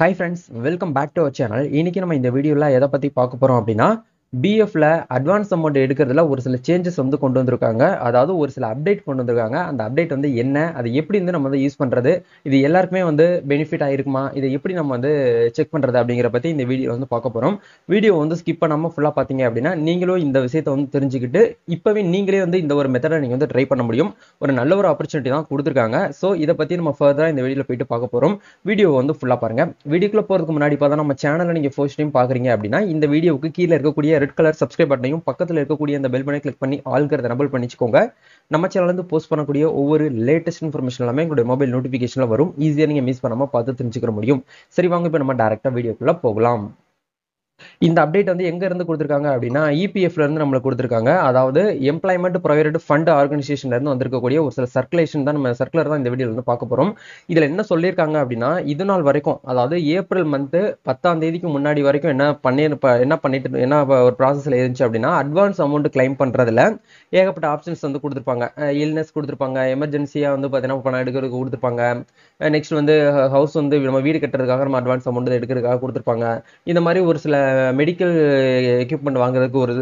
hi friends welcome back to our channel இன்றைக்கி நம்ம இந்த வீடியோவில் எதை பற்றி பார்க்க போகிறோம் அப்படின்னா பிஎஃப்ல அட்வான்ஸ் அமௌண்ட் எடுக்கிறதுல ஒரு சில சேஞ்சஸ் வந்து கொண்டு வந்திருக்காங்க அதாவது ஒரு சில அப்டேட் கொண்டு வந்திருக்காங்க அந்த அப்டேட் வந்து என்ன அது எப்படி வந்து நம்ம வந்து யூஸ் பண்ணுறது இது எல்லாருக்குமே வந்து பெனிஃபிட் ஆயிருக்குமா இதை எப்படி நம்ம வந்து செக் பண்ணுறது அப்படிங்கிற பற்றி இந்த வீடியோ வந்து பார்க்க போகிறோம் வீடியோ வந்து ஸ்கிப் பண்ணாம ஃபுல்லாக பார்த்தீங்க அப்படின்னா நீங்களும் இந்த விஷயத்தை வந்து தெரிஞ்சுக்கிட்டு இப்போவே நீங்களே வந்து இந்த ஒரு மெத்தடை நீங்கள் வந்து ட்ரை பண்ண முடியும் ஒரு நல்ல ஒரு ஆப்பர்ச்சுனிட்டி தான் கொடுத்துருக்காங்க ஸோ இதை பற்றி நம்ம ஃபர்தராக இந்த வீடியோவில் போயிட்டு பார்க்க போகிறோம் வீடியோ வந்து ஃபுல்லாக பாருங்கள் வீடியோக்குள்ள போகிறதுக்கு முன்னாடி பார்த்தா நம்ம சேனலில் நீங்கள் ஃபர்ஸ்ட் டைம் பார்க்குறீங்க அப்படின்னா இந்த வீடியோவுக்கு கீழே இருக்கக்கூடிய ரெட் கலர் சப்ஸ்கிரைப் பட்டனையும் பக்கத்தில் இருக்கக்கூடிய அந்த பெல் பட்டனை கிளிக் பண்ணி ஆள்கிறத நம்பல் பண்ணிச்சுக்கோங்க நம்ம சேனல்லேருந்து போஸ்ட் பண்ணக்கூடிய ஒவ்வொரு லேட்டஸ்ட் இன்ஃபர்மேஷன் எல்லாமே எங்களுடைய மொபைல் நோட்டிஃபிகேஷனில் வரும் ஈஸியாக நீங்கள் மிஸ் பண்ணாமல் பார்த்து தெரிஞ்சுக்க முடியும் சரி வாங்க இப்போ நம்ம டேரெக்டாக வீடியோக்குள்ளே போகலாம் இந்த அப்டேட் வந்து எங்க இருந்து கொடுத்துருக்காங்க அப்படின்னா இபிஎஃப்ல e இருந்து நம்மளுக்கு கொடுத்துருக்காங்க அதாவது எம்ப்ளாய்மெண்ட் ப்ரொவைட் ஃபண்ட் ஆர்கனைசேஷன்ல இருந்து வந்திருக்கக்கூடிய ஒரு சில சர்க்குலேஷன் தான் நம்ம சர்க்குலர் தான் இந்த வீடியோல வந்து பார்க்க போறோம் இதுல என்ன சொல்லியிருக்காங்க அப்படின்னா இது நாள் வரைக்கும் அதாவது ஏப்ரல் மந்த் பத்தாம் தேதிக்கு முன்னாடி வரைக்கும் என்ன பண்ணி என்ன பண்ணிட்டு என்ன ஒரு ப்ராசஸ்ல இருந்துச்சு அப்படின்னா அட்வான்ஸ் அமௌண்ட் கிளைம் பண்றதுல ஏகப்பட்ட ஆப்ஷன்ஸ் வந்து கொடுத்துருப்பாங்க இல்னஸ் கொடுத்துருப்பாங்க எமர்ஜென்சியா வந்து பார்த்தீங்கன்னா பணம் எடுக்கிறது கொடுத்துருப்பாங்க நெக்ஸ்ட் வந்து ஹவுஸ் வந்து நம்ம வீடு கட்டுறதுக்காக நம்ம அட்வான்ஸ் அமௌண்ட் எடுக்கிறதுக்காக கொடுத்துருப்பாங்க இந்த மாதிரி ஒரு சில மெடிக்கல் எக்யூப்மெண்ட் வாங்குறதுக்கு ஒரு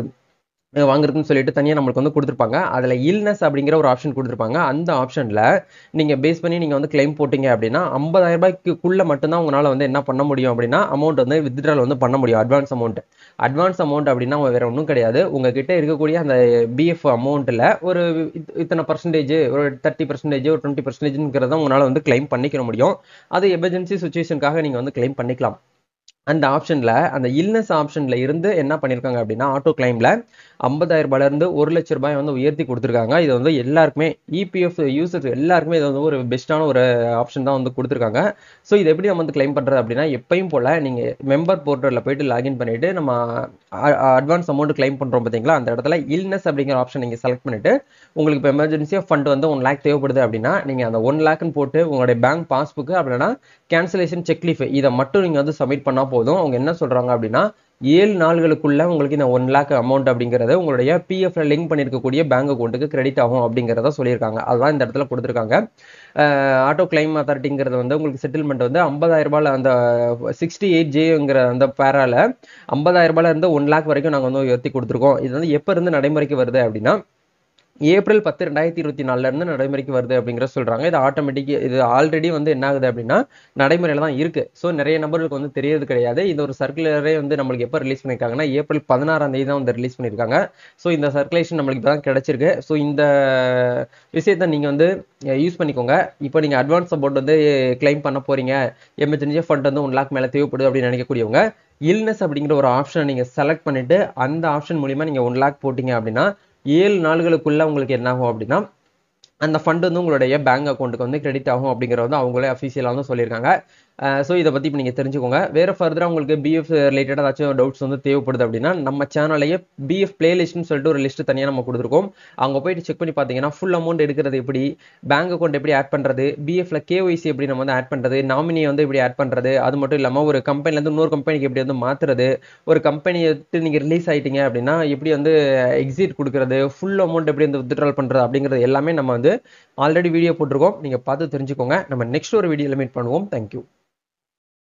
வாங்குறதுன்னு சொல்லிட்டு தனியாக நம்மளுக்கு வந்து கொடுத்துருப்பாங்க அதில் இல்னஸ் அப்படிங்கிற ஒரு ஆப்ஷன் கொடுத்துருப்பாங்க அந்த ஆப்ஷனில் நீங்கள் பேஸ் பண்ணி நீங்கள் வந்து கிளைம் போட்டிங்க அப்படின்னா ஐம்பதாயிரம் ரூபாய்க்குள்ளே மட்டும்தான் உங்களால் வந்து என்ன பண்ண முடியும் அப்படின்னா அமௌண்ட் வந்து வித்ட்ரால் வந்து பண்ண முடியும் அட்வான்ஸ் அமௌண்ட் அட்வான்ஸ் அமௌண்ட் அப்படின்னா வேறு ஒன்றும் கிடையாது உங்ககிட்ட இருக்கக்கூடிய அந்த பிஎஃப் அமௌண்ட்டில் ஒரு இத்தனை பர்சன்டேஜ் ஒரு தேர்ட்டி பர்சன்டேஜ் ஒரு டுவெண்ட்டி பர்சன்டேஜ்ங்கிறத உங்களால் வந்து கிளைம் பண்ணிக்க முடியும் அது எமர்ஜென்சி சுச்சுவேஷனுக்காக நீங்கள் வந்து கிளைம் பண்ணிக்கலாம் அந்த ஆப்ஷனில் அந்த இல்னஸ் ஆப்ஷனில் இருந்து என்ன பண்ணியிருக்காங்க அப்படின்னா ஆட்டோ கிளைமில் ஐம்பதாயிரம் ரூபாயிலேருந்து ஒரு லட்ச ரூபாய் வந்து உயர்த்தி கொடுத்துருக்காங்க இது வந்து எல்லாருக்குமே இபிஎஃப் e யூசர்ஸ் எல்லாருக்குமே இது வந்து ஒரு பெஸ்ட்டான ஒரு ஆப்ஷன் தான் வந்து கொடுத்துருக்காங்க ஸோ இது எப்படி நம்ம வந்து கிளைம் பண்ணுறது அப்படின்னா எப்பயும் போல் நீங்கள் மெம்பர் போர்ட்டலில் போயிட்டு லாகின் பண்ணிவிட்டு நம்ம அட்வான்ஸ் அமௌண்ட் கிளைம் பண்ணுறோம் பார்த்தீங்களா அந்த இடத்துல இல்னஸ் அப்படிங்கிற ஆப்ஷன் நீங்கள் செலக்ட் பண்ணிவிட்டு உங்களுக்கு இப்போ எமர்ஜென்சியாக ஃபண்ட் வந்து ஒன் லேக் தேவைப்படுது அப்படின்னா நீங்கள் அந்த ஒன் லேக்குன்னு போட்டு உங்களுடைய பேங்க் பாஸ்புக்கு அப்படின்னா கேன்சலேஷன் செக்லீஃப் இதை மட்டும் நீங்கள் வந்து சப்மிட் பண்ணால் போதும் போதும் அவங்க என்ன சொல்கிறாங்க அப்படின்னா ஏழு நாள்களுக்குள்ள உங்களுக்கு இந்த ஒன் லேக் அமௌண்ட் அப்படிங்கிறத உங்களுடைய பிஎஃப்ல லிங்க் பண்ணியிருக்கக்கூடிய பேங்க் அக்கௌண்ட்டுக்கு கிரெடிட் ஆகும் அப்படிங்கிறத சொல்லியிருக்காங்க அதுதான் இந்த இடத்துல கொடுத்துருக்காங்க ஆட்டோ கிளைம் அத்தாரிட்டிங்கிறது வந்து உங்களுக்கு செட்டில்மெண்ட் வந்து ஐம்பதாயிரம் ரூபாயில் அந்த சிக்ஸ்டி எயிட் ஜேங்கிற அந்த பேரால ஐம்பதாயிரம் ரூபாயில இருந்து ஒன் லேக் வரைக்கும் நாங்கள் வந்து உயர்த்தி கொடுத்துருக்கோம் இது வந்து எப்போ இருந்து நடைமுறைக்கு வருது அப்படின்னா ஏப்ரல் பத்து ரெண்டாயிரத்தி இருபத்தி நாலுலேருந்து நடைமுறைக்கு வருது அப்படிங்கிற சொல்கிறாங்க இது ஆட்டோமேட்டிக் இது ஆல்ரெடி வந்து என்ன ஆகுது அப்படின்னா நடைமுறையில் தான் இருக்குது ஸோ நிறைய நபர்களுக்கு வந்து தெரியறது கிடையாது இந்த ஒரு சர்க்குலரே வந்து நம்மளுக்கு எப்போ ரிலீஸ் பண்ணியிருக்காங்கன்னா ஏப்ரல் பதினாறாம் தேதி தான் வந்து ரிலீஸ் பண்ணியிருக்காங்க ஸோ இந்த சர்க்குலேஷன் நம்மளுக்கு தான் கிடைச்சிருக்கு ஸோ இந்த விஷயத்த நீங்கள் வந்து யூஸ் பண்ணிக்கோங்க இப்போ நீங்கள் அட்வான்ஸ் அமௌண்ட் வந்து கிளைம் பண்ண போகிறீங்க எமர்ஜென்சி ஃபண்ட் வந்து ஒன் லேக் மேலே தேவைப்படுது அப்படின்னு நினைக்கக்கூடியவங்க இல்னஸ் அப்படிங்கிற ஒரு ஆப்ஷனை நீங்கள் செலக்ட் பண்ணிவிட்டு அந்த ஆப்ஷன் மூலிமா நீங்கள் ஒன் லேக் போட்டிங்க அப்படின்னா ஏழு நாள்களுக்குள்ளே உங்களுக்கு என்னாகும் அப்படின்னா அந்த ஃபண்ட் வந்து உங்களுடைய பேங்க் அக்கௌண்ட்டுக்கு வந்து கிரெடிட் ஆகும் அப்படிங்கிறது வந்து அவங்களே அஃபீஷியலாக வந்து சொல்லியிருக்காங்க ஸோ இதை பற்றி இப்போ நீங்கள் தெரிஞ்சுக்கோங்க வேறு ஃபர்தராக உங்களுக்கு பிஎஃப் ரிலேட்டடாக ஏதாச்சும் டவுட்ஸ் வந்து தேவைப்படுது அப்படின்னா நம்ம சேனலையே பிஎஃப் பிளேலிஸ்ட்னு சொல்லிட்டு ஒரு லிஸ்ட்டு தனியாக நம்ம கொடுத்துருக்கோம் அங்கே போயிட்டு செக் பண்ணி பார்த்தீங்கன்னா ஃபுல் அமௌண்ட் எடுக்கிறது எப்படி பேங்க் அக்கௌண்ட் எப்படி ஆட் பண்ணுறது பிஎஃப்ல கேஒய்சி எப்படி நம்ம வந்து ஆட் பண்ணுறது நாமினியை வந்து எப்படி ஆட் பண்ணுறது அது மட்டும் இல்லாமல் ஒரு கம்பெனிலேருந்து இன்னொரு கம்பெனிக்கு எப்படி வந்து மாற்றுறது ஒரு கம்பெனி விட்டு நீங்கள் ரிலீஸ் ஆகிட்டீங்க அப்படின்னா எப்படி வந்து எக்ஸிட் கொடுக்குறது ஃபுல் அமௌண்ட் எப்படி வந்து வித்ட்ரால் பண்ணுறது அப்படிங்கிறது எல்லாமே நம்ம வந்து ஆல்ரெடி வீடியோ போட்டிருக்கோம் நீங்கள் பார்த்து தெரிஞ்சுக்கோங்க நம்ம நெக்ஸ்ட் ஒரு வீடியோவில் மீட் பண்ணுவோம் தேங்க்யூ